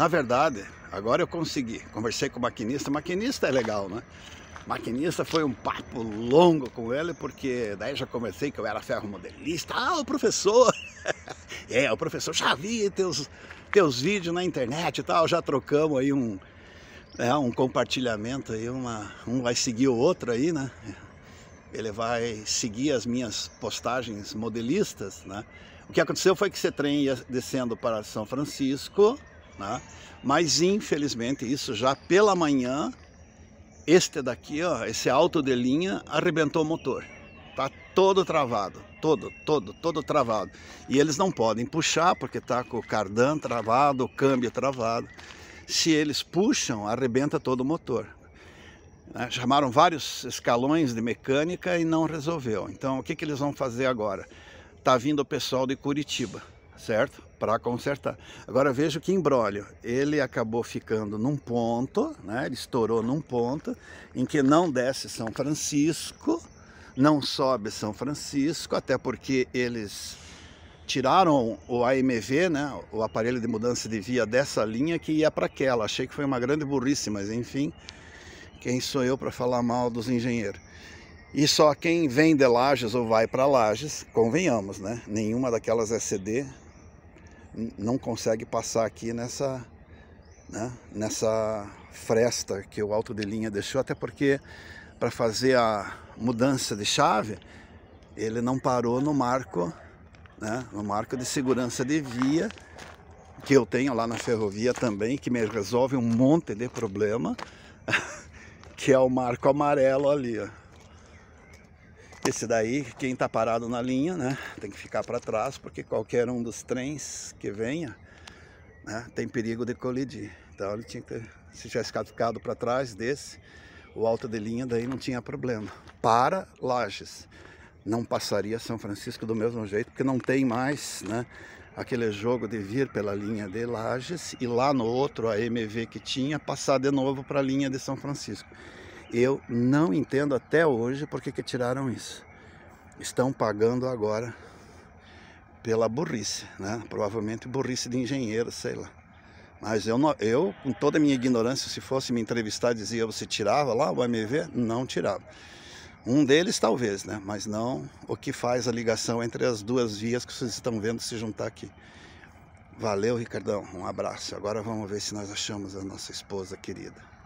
Na verdade, agora eu consegui. Conversei com o maquinista. Maquinista é legal, né? Maquinista foi um papo longo com ele, porque daí já comecei que eu era ferro modelista. Ah, o professor! é, o professor já vi teus, teus vídeos na internet e tal, já trocamos aí um, é, um compartilhamento aí, uma, um vai seguir o outro aí, né? Ele vai seguir as minhas postagens modelistas, né? O que aconteceu foi que esse trem ia descendo para São Francisco, né? Mas infelizmente isso já pela manhã, este daqui, ó, esse alto de linha, arrebentou o motor. Tá todo travado, todo, todo, todo travado. E eles não podem puxar porque tá com o cardan travado, o câmbio travado. Se eles puxam, arrebenta todo o motor. Né? Chamaram vários escalões de mecânica e não resolveu. Então, o que, que eles vão fazer agora? Está vindo o pessoal de Curitiba certo? Para consertar. Agora veja que embrólio. Ele acabou ficando num ponto, né? Ele estourou num ponto em que não desce São Francisco, não sobe São Francisco, até porque eles tiraram o AMV, né, o aparelho de mudança de via dessa linha que ia para aquela. Achei que foi uma grande burrice, mas enfim, quem sou eu para falar mal dos engenheiros? E só quem vem de Lages ou vai para Lages, convenhamos, né? Nenhuma daquelas é não consegue passar aqui nessa, né, nessa fresta que o alto de linha deixou, até porque para fazer a mudança de chave, ele não parou no marco, né, no marco de segurança de via, que eu tenho lá na ferrovia também, que me resolve um monte de problema, que é o marco amarelo ali, ó. Esse daí, quem está parado na linha, né, tem que ficar para trás, porque qualquer um dos trens que venha, né, tem perigo de colidir. Então ele tinha que ter, se tivesse ficado para trás desse, o alto de linha daí não tinha problema. Para Lages, não passaria São Francisco do mesmo jeito, porque não tem mais, né, aquele jogo de vir pela linha de Lages e lá no outro a MV que tinha passar de novo para a linha de São Francisco. Eu não entendo até hoje por que tiraram isso. Estão pagando agora pela burrice, né? Provavelmente burrice de engenheiro, sei lá. Mas eu, não, eu, com toda a minha ignorância, se fosse me entrevistar, dizia, você tirava lá o MV? Não tirava. Um deles talvez, né? Mas não o que faz a ligação entre as duas vias que vocês estão vendo se juntar aqui. Valeu, Ricardão. Um abraço. Agora vamos ver se nós achamos a nossa esposa querida.